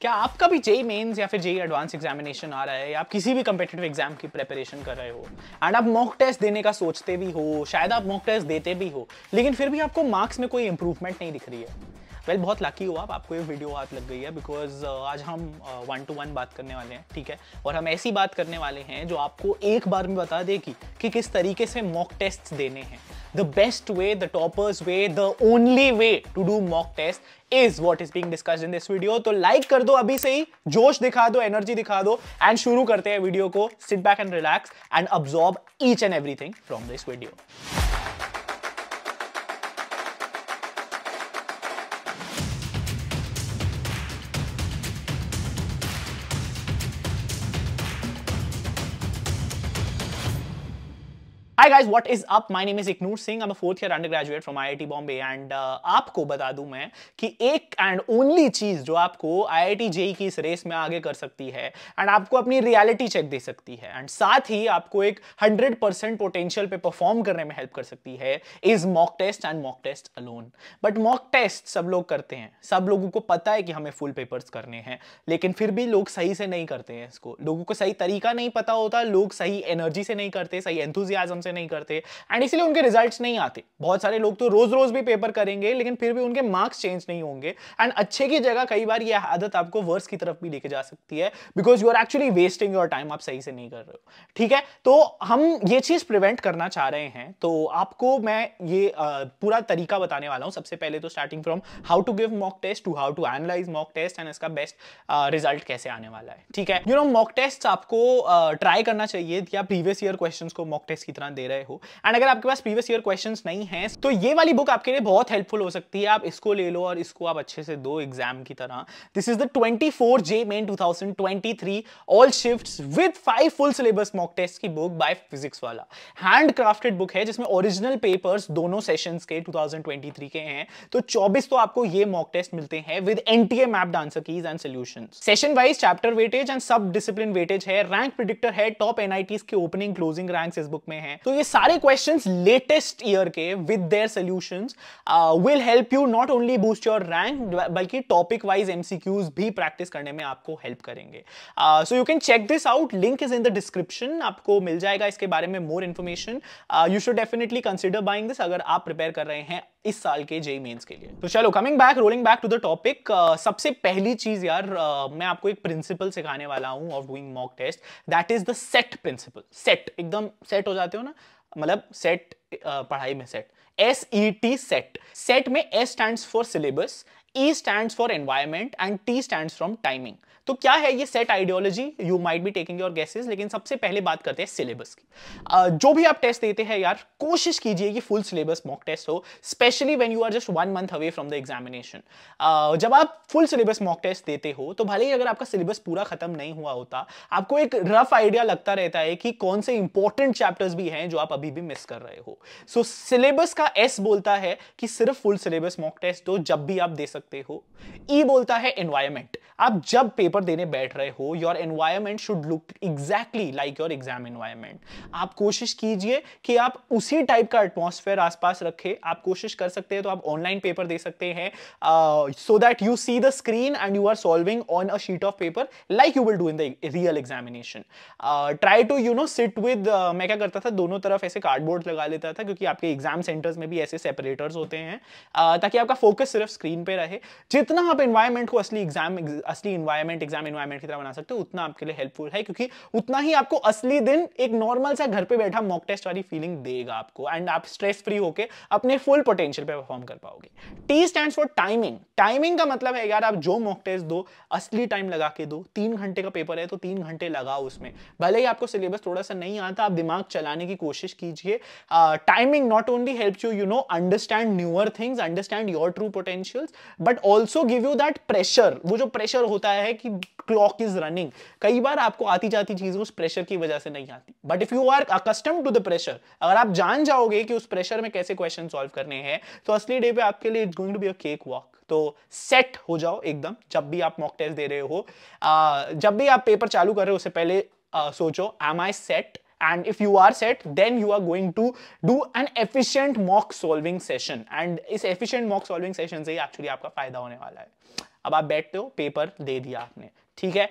क्या आपका भी जेई मेन्स या फिर जेई एडवांस एग्जामिनेशन आ रहा है या आप किसी भी कम्पिटेटिव एग्जाम की प्रेपरेशन कर रहे हो एंड आप मॉक टेस्ट देने का सोचते भी हो शायद आप मॉक टेस्ट देते भी हो लेकिन फिर भी आपको मार्क्स में कोई इंप्रूवमेंट नहीं दिख रही है वेल well, बहुत लकी हुआ आपको ये वीडियो हाथ लग गई है बिकॉज uh, आज हम वन टू वन बात करने वाले हैं ठीक है और हम ऐसी बात करने वाले हैं जो आपको एक बार में बता देगी कि, कि किस तरीके से मॉक टेस्ट देने हैं the best way the toppers way the only way to do mock test is what is being discussed in this video तो लाइक कर दो अभी से ही जोश दिखा दो एनर्जी दिखा दो एंड शुरू करते हैं वीडियो को sit back and relax and absorb each and everything from this video Hi guys, what is up? My name is Iknur Singh. I'm a fourth year undergraduate from IIT Bombay. And uh, आपको बता दूं मैं कि एक and only चीज जो आपको IIT JEE e की इस रेस में आगे कर सकती है एंड आपको अपनी रियलिटी चेक दे सकती है एंड साथ ही आपको एक 100% पोटेंशियल पे परफॉर्म करने में हेल्प कर सकती है is mock test and mock test alone but mock test सब लोग करते हैं सब लोगों को पता है कि हमें फुल पेपर्स करने हैं लेकिन फिर भी लोग सही से नहीं करते हैं इसको लोगों को सही तरीका नहीं पता होता लोग सही एनर्जी से नहीं करते सही एंथुजियाजम से से नहीं करते एंड इसलिए उनके रिजल्ट नहीं आते बहुत सारे लोग तो रोज रोज भी पेपर करेंगे लेकिन फिर भी उनके मार्क्स चेंज नहीं होंगे एंड अच्छे की जगह कई बार यह आदत आपको वर्स की तरफ भी लेके जा सकती है because you are actually wasting your time आप सही से नहीं कर रहे हो ठीक है तो हम ये चीज प्रिवेंट करना चाह रहे हैं तो आपको मैं ये पूरा तरीका बताने वाला हूँ सबसे पहले तो starting from how to give mock test to how to analyze mock test and इसका बेस्ट रिजल्ट कैसे आने वाला है ठीक है यू नो मॉक टेस्ट आपको ट्राई करना चाहिए या प्रीवियस ईयर क्वेश्चन को मॉक टेस्ट की तरह दे रहे हो एंड अगर आपके पास प्रीवियस ईयर क्वेश्चन नहीं है तो ये वाली बुक आपके लिए बहुत हेल्पफुल हो सकती है आप इसको ले लो और इसको आप अच्छे से दो एग्जाम की तरह this is the twenty four JEE Main two thousand twenty three all shift with five full syllabus mock test की book by Physics Wallah hand crafted book है जिसमें ओरिजिनल पेपर्स दोनों सेशन के टू थाउजेंड ट्वेंटी थ्री के हैं तो चौबीस तो आपको ये मॉक टेस्ट मिलते हैं with N T NTA mapped answer keys and solution session wise chapter weightage and sub discipline weightage है रैंक प्रिडिक्टर है टॉप एनआईटीज के ओपनिंग क्लोजिंग रैंक इस बुक में है तो तो ये सारे क्वेश्चन लेटेस्ट ईयर के with their solution will help you not only boost your rank बल्कि टॉपिक वाइज एमसीक्यूज भी प्रैक्टिस करने में आपको हेल्प करेंगे so you can check this out link is in the description आपको मिल जाएगा इसके बारे में more information you should definitely consider buying this अगर आप प्रिपेयर कर रहे हैं इस साल के जेई मेन्स के लिए तो चलो coming back rolling back to the topic सबसे पहली चीज यार uh, मैं आपको एक प्रिंसिपल सिखाने वाला हूं of doing mock test that is the set principle set एकदम सेट हो जाते हो ना मतलब सेट uh, पढ़ाई में set S E T set set में S stand for syllabus E stands for environment and T stands from timing. तो क्या है ये set ideology you might be taking your guesses लेकिन सबसे पहले बात करते हैं सिलेबस की जो भी आप टेस्ट देते हैं यार कोशिश कीजिए कि फुल सिलेबस मॉक टेस्ट हो specially when you are just one month away from the examination जब आप फुल सिलेबस मॉक टेस्ट देते हो तो भले ही अगर आपका सिलेबस पूरा खत्म नहीं हुआ होता आपको एक रफ आइडिया लगता रहता है कि कौन से इंपॉर्टेंट चैप्टर्स भी हैं जो आप अभी भी मिस कर रहे हो सो so, सिलेबस का एस बोलता है कि सिर्फ फुल सिलेबस मॉक टेस्ट दो जब भी आप दे सकते सकते हो ई e बोलता है एनवायरमेंट आप जब पेपर देने बैठ रहे हो your environment should look exactly like your exam environment आप कोशिश कीजिए कि आप उसी टाइप का एटमोसफेयर आसपास रखें आप कोशिश कर सकते हैं तो आप ऑनलाइन पेपर दे सकते हैं so that you see the screen and you are solving on a sheet of paper like you will do in the real examination try to you know sit with मैं क्या करता था दोनों तरफ ऐसे कार्डबोर्ड लगा लेता था क्योंकि आपके एग्जाम सेंटर्स में भी ऐसे सेपरेटर्स होते हैं uh, ताकि आपका फोकस सिर्फ स्क्रीन पर रहे जितना आप एनवायरमेंट को असली एग्जाम असली इन्वायरमेंट एग्जाम इन्वायरमेंट की तरह बना सकते हो उतना आपके लिए हेल्पफुल है क्योंकि उतना ही आपको असली दिन एक नॉर्मल सा घर पे बैठा मॉक टेस्ट वाली फीलिंग देगा आपको एंड आप स्ट्रेस फ्री होकर अपने फुल पोटेंशियल पे परफॉर्म कर पाओगे T stand for timing timing का मतलब है यार आप जो मॉक टेस्ट दो असली टाइम लगा के दो तीन घंटे का पेपर है तो तीन घंटे लगाओ उसमें भले ही आपको सिलेबस थोड़ा सा नहीं आता आप दिमाग चलाने की कोशिश कीजिए timing not only help you you know understand newer things understand your true potential but also give you that pressure वो जो प्रेशर प्रेशर होता है कि क्लॉक इज रनिंग कई बार आपको आती जाती चीज उस प्रेशर की वजह से नहीं आती but if you are accustom to the pressure अगर आप जान जाओगे कि उस प्रेशर में कैसे क्वेश्चन सॉल्व करने हैं तो असली डे पे आपके लिए it's going to be a cake walk तो सेट हो जाओ एकदम जब भी आप मॉक टेस्ट दे रहे हो आ, जब भी आप पेपर चालू कर रहे हो उससे पहले आ, सोचो am I set and if you are set then you are going to do an efficient mock solving session and इस efficient मॉक सॉल्विंग सेशन से ही एक्चुअली आपका फायदा होने वाला है अब आप बैठते हो पेपर दे दिया आपने ठीक है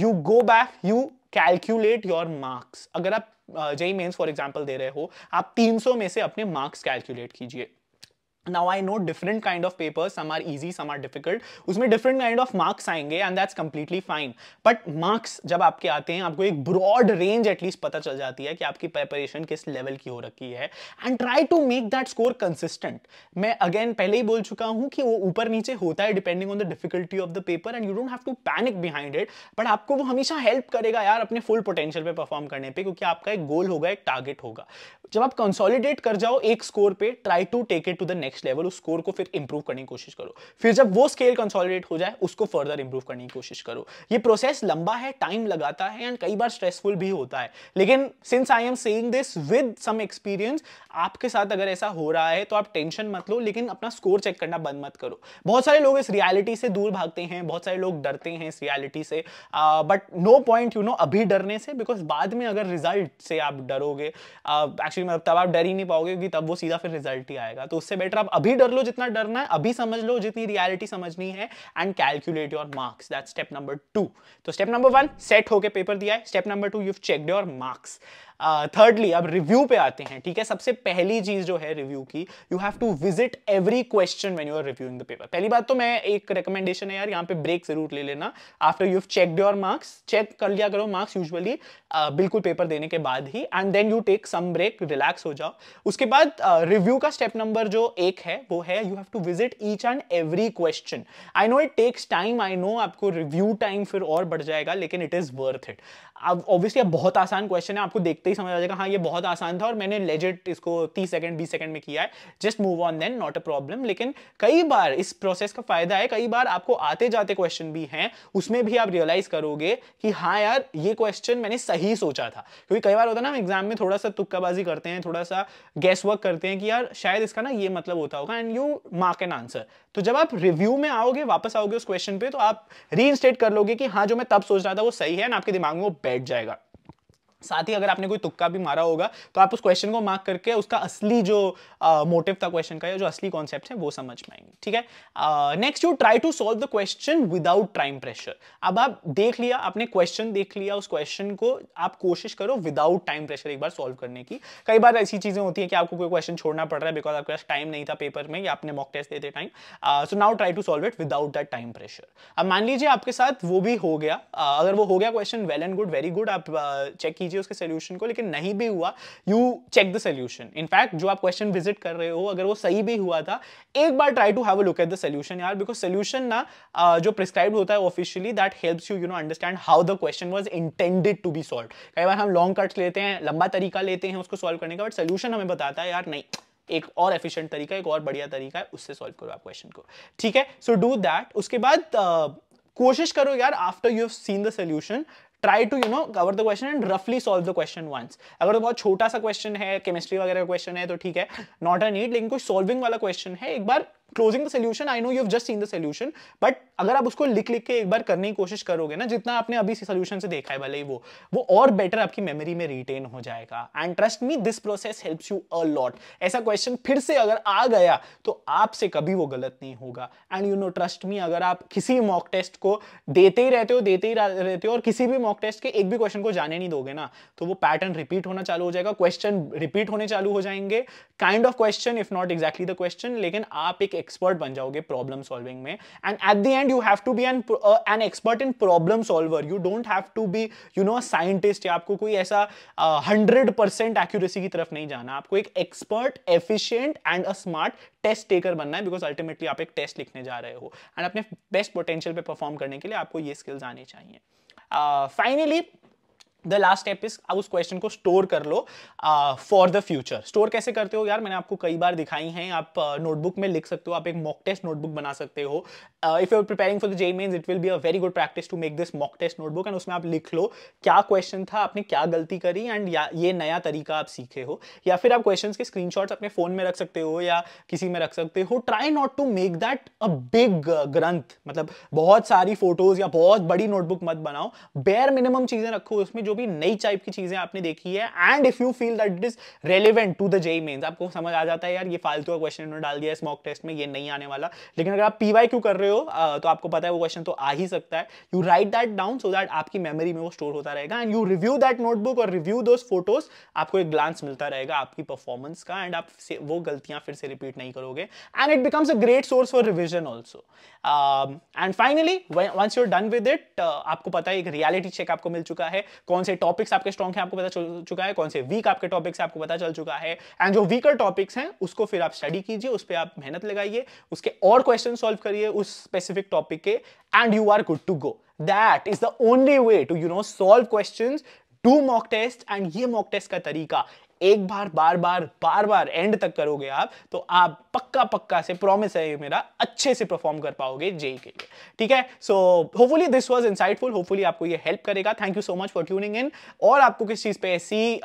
you go back you calculate your marks अगर आप जय मेन्स फॉर एग्जाम्पल दे रहे हो आप 300 में से अपने मार्क्स कैलकुलेट कीजिए Now I know different kind of papers, some are easy, some are difficult. उसमें different kind of marks आएंगे and that's completely fine. But marks जब आपके आते हैं आपको एक broad range at least पता चल जाती है कि आपकी preparation किस level की हो रखी है and try to make that score consistent. मैं again पहले ही बोल चुका हूँ कि वो ऊपर नीचे होता है depending on the difficulty of the paper and you don't have to panic behind it. But आपको वो हमेशा help करेगा यार अपने full potential पे perform करने पे क्योंकि आपका एक goal होगा एक target होगा जब आप consolidate कर जाओ एक score पे try to take it to the next next level उस स्कोर को फिर इंप्रूव करने की कोशिश करो फिर जब वो स्केल कंसोलिडेट हो जाए उसको फर्दर इंप्रूव करने की कोशिश करो ये प्रोसेस लंबा है टाइम लगाता है एंड कई बार स्ट्रेसफुल भी होता है लेकिन since I am saying this with some experience आपके साथ अगर ऐसा हो रहा है तो आप टेंशन मत लो लेकिन अपना स्कोर चेक करना बंद मत करो बहुत सारे लोग इस रियलिटी से दूर भागते हैं बहुत सारे लोग डरते हैं इस रियलिटी से but no point you know अभी डरने से बिकॉज बाद में अगर रिजल्ट से आप डरोगे एक्चुअली uh, मतलब तब आप डर ही नहीं पाओगे क्योंकि तब वो सीधा फिर रिजल्ट ही आएगा तो उससे बेटर आप अभी डर लो जितना डरना है अभी समझ लो जितनी रियलिटी समझनी है and calculate your marks that step number two तो स्टेप नंबर वन सेट होके पेपर दिया है step number two you check your marks thirdly uh, अब रिव्यू पे आते हैं ठीक है सबसे पहली चीज जो है रिव्यू की you have to visit every question when you are reviewing the paper पहली बात तो मैं एक रिकमेंडेशन है यार यहाँ पे ब्रेक जरूर ले लेना after you have check your marks check कर लिया करो मार्क्स यूजली uh, बिल्कुल पेपर देने के बाद ही and then you take some break relax हो जाओ उसके बाद रिव्यू uh, का स्टेप नंबर जो एक है वो है you have to visit each and every question I know it takes time I know आपको रिव्यू टाइम फिर और बढ़ जाएगा लेकिन इट इज वर्थ इट अब ऑब्वियसली अब बहुत आसान क्वेश्चन है आपको देखते ही समझ आ जाएगा हाँ ये बहुत आसान था और मैंने लेजिट इसको तीस सेकेंड बीस सेकेंड में किया है just move on then not a problem लेकिन कई बार इस प्रोसेस का फायदा है कई बार आपको आते जाते क्वेश्चन भी हैं उसमें भी आप रियलाइज करोगे कि हाँ यार ये क्वेश्चन मैंने सही सोचा था क्योंकि कई बार होता है ना एग्जाम में थोड़ा सा तुक्काबाजी करते हैं थोड़ा सा गैस वर्क करते हैं कि यार शायद इसका ना ये मतलब होता होगा and you mark an answer तो जब आप रिव्यू में आओगे वापस आओगे उस क्वेश्चन पे तो आप री कर लोगे कि हाँ जो मैं तब सोच रहा था वो सही है ना आपके दिमाग में वो बैठ जाएगा साथ ही अगर आपने कोई तुक्का भी मारा होगा तो आप उस क्वेश्चन को मार्क करके उसका असली जो मोटिव था क्वेश्चन का या जो असली कॉन्सेप्ट है वो समझ पाएंगे ठीक है next you try to solve the question without time pressure अब आप देख लिया आपने क्वेश्चन देख लिया उस क्वेश्चन को आप कोशिश करो विदाउट टाइम प्रेशर एक बार सॉल्व करने की कई बार ऐसी चीजें होती है कि आपको कोई क्वेश्चन छोड़ना पड़ रहा है बिकॉज आपके पास टाइम नहीं था पेपर में या आपने मॉक टेस्ट देते time so now try to solve it without that time pressure अब मान लीजिए आपके साथ वो भी हो गया uh, अगर वो हो गया question well and good very good आप चेक uh, कीजिए उसके सोल्यूशन को लेकिन नहीं भी हुआ you check the solution in fact जो आप क्वेश्चन विजिट कर रहे हो अगर वो सही भी हुआ था एक बार try to have a look at the solution यार बिकॉज सोल्यूशन ना जो प्रिस्क्राइब होता है officially that helps you you know understand how the question was intended to be solve कई बार हम लॉन्ग कट्स लेते हैं लंबा तरीका लेते हैं उसको सॉल्व करने का बट सोल्यूशन हमें बताता है यार नहीं एक और एफिशिएंट तरीका एक और बढ़िया तरीका है उससे सॉल्व करो आप क्वेश्चन को ठीक है सो डू दैट उसके बाद uh, कोशिश करो यार after you have seen the solution try to you know cover the question and रफली सॉल्व द क्वेश्चन वंस अगर तो बहुत छोटा सा क्वेश्चन है केमिस्ट्री वगैरह का क्वेश्चन है तो ठीक है नॉट अ नीड लेकिन कोई सॉल्विंग वाला क्वेश्चन है एक बार closing the solution I know you just seen the solution but अगर आप उसको लिख लिख के एक बार करने की कोशिश करोगे ना जितना आपने अभी सोल्यूशन से देखा है भले ही वो वो और बेटर आपकी मेमोरी में रिटेन हो जाएगा and trust me this process helps you a lot ऐसा क्वेश्चन फिर से अगर आ गया तो आपसे कभी वो गलत नहीं होगा and you know trust me अगर आप किसी मॉक टेस्ट को देते ही रहते हो देते ही रहते हो और किसी भी मॉक टेस्ट के एक भी क्वेश्चन को जाने नहीं दोगे ना तो वो पैटर्न रिपीट होना चालू हो जाएगा क्वेश्चन रिपीट होने चालू हो जाएंगे kind of question if not exactly the question लेकिन आप एक एक्सपर्ट बन जाओगे प्रॉब्लम सॉल्विंग में and at the end you have to be an an expert in problem solver you don't have to be you know scientist या आपको कोई ऐसा हंड्रेड परसेंट एक्यूरेसी की तरफ नहीं जाना आपको एक expert efficient and a smart test taker बनना है बिकॉज अल्टीमेटली आप एक टेस्ट लिखने जा रहे हो एंड अपने बेस्ट पोटेंशियल पे परफॉर्म करने के लिए आपको ये स्किल्स आने चाहिए finally uh, the last step is उस क्वेश्चन को स्टोर कर लो फॉर द फ्यूचर स्टोर कैसे करते हो यार मैंने आपको कई बार दिखाई हैं आप नोटबुक uh, में लिख सकते हो आप एक मॉक टेस्ट नोटबुक बना सकते हो if you are preparing for the JEE Main it will be a very good practice to make this mock test notebook and उसमें आप लिख लो क्या क्वेश्चन था आपने क्या गलती करी एंड ये नया तरीका आप सीखे हो या फिर आप क्वेश्चन के स्क्रीन अपने फोन में रख सकते हो या किसी में रख सकते हो try not to make that a big ग्रंथ मतलब बहुत सारी फोटोज या बहुत बड़ी नोटबुक मत बनाओ बेयर मिनिमम चीजें रखो उसमें जो भी नई टाइप की चीजें आपने देखी है and if you feel that it is relevant to the JEE Mains आपको समझ आ जाता है यार ये फालतू का क्वेश्चन डाल दिया स्मॉक टेस्ट में ये नहीं आने वाला लेकिन अगर आप पीवाई क्यू कर रहे हो तो आपको पता है वो क्वेश्चन तो आ ही सकता है you write that down so that आपकी मेमोरी में वो स्टोर होता रहेगा and you review that notebook और रिव्यू दोज फोटोज आपको एक ग्लांस मिलता रहेगा आपकी परफॉर्मेंस का एंड आप वो गलतियां फिर से रिपीट नहीं करोगे and it becomes a great source for revision also and finally once you're done with it आपको पता है एक रियलिटी चेक आपको मिल चुका है कौन कौन से टॉपिक्स आपके स्ट्रॉन्ग हैं आपको पता चल चुका है कौन से वीक आपके टॉपिक्स आपको पता चल चुका है एंड जो वीकर टॉपिक्स हैं उसको फिर आप स्टडी कीजिए उस पर आप मेहनत लगाइए उसके और क्वेश्चन सॉल्व करिए उस स्पेसिफिक टॉपिक के and you are good to go that is the only way to you know solve question to mock test and ये मॉक टेस्ट का तरीका एक बार बार बार बार बार एंड तक करोगे आप तो आप पक्का पक्का से प्रॉमिस है ये मेरा अच्छे से परफॉर्म कर पाओगे जेई के लिए ठीक है so hopefully this was insightful hopefully आपको ये हेल्प करेगा thank you so much for tuning in और आपको किस चीज़ पे ऐसी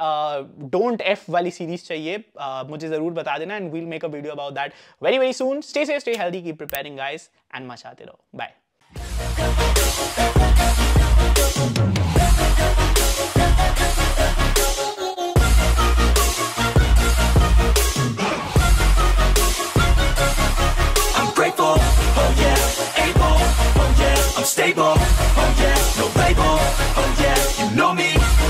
डोंट एफ वाली सीरीज चाहिए uh, मुझे ज़रूर बता देना and we'll make a video about that very very soon stay safe stay healthy keep preparing guys and much आते रहो bye unstable. Oh yeah, no label. Oh yeah, you know me.